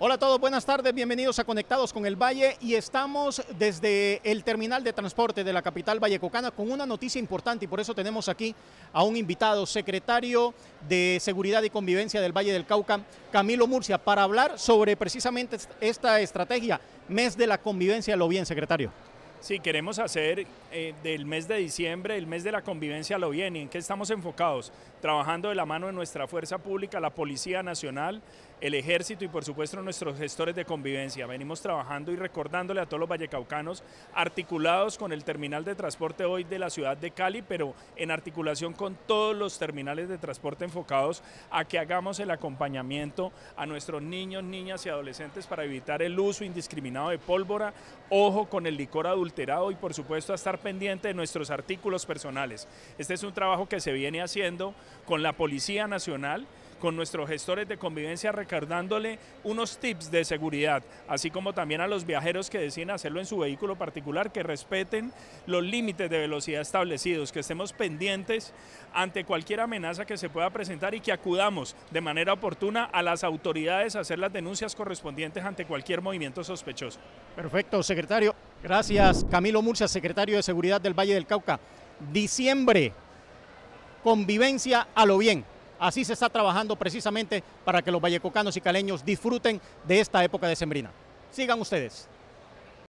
Hola a todos, buenas tardes, bienvenidos a Conectados con el Valle y estamos desde el terminal de transporte de la capital vallecocana con una noticia importante y por eso tenemos aquí a un invitado, secretario de Seguridad y Convivencia del Valle del Cauca, Camilo Murcia, para hablar sobre precisamente esta estrategia, mes de la convivencia, lo bien, secretario. Sí, queremos hacer eh, del mes de diciembre el mes de la convivencia lo bien. ¿Y en qué estamos enfocados? Trabajando de la mano de nuestra fuerza pública, la Policía Nacional, el Ejército y por supuesto nuestros gestores de convivencia. Venimos trabajando y recordándole a todos los vallecaucanos, articulados con el terminal de transporte hoy de la ciudad de Cali, pero en articulación con todos los terminales de transporte enfocados a que hagamos el acompañamiento a nuestros niños, niñas y adolescentes para evitar el uso indiscriminado de pólvora. Ojo con el licor adulto y por supuesto a estar pendiente de nuestros artículos personales. Este es un trabajo que se viene haciendo con la Policía Nacional con nuestros gestores de convivencia recordándole unos tips de seguridad, así como también a los viajeros que deciden hacerlo en su vehículo particular, que respeten los límites de velocidad establecidos, que estemos pendientes ante cualquier amenaza que se pueda presentar y que acudamos de manera oportuna a las autoridades a hacer las denuncias correspondientes ante cualquier movimiento sospechoso. Perfecto, secretario. Gracias, Camilo Murcia, secretario de Seguridad del Valle del Cauca. Diciembre, convivencia a lo bien. Así se está trabajando precisamente para que los vallecocanos y caleños disfruten de esta época decembrina. Sigan ustedes.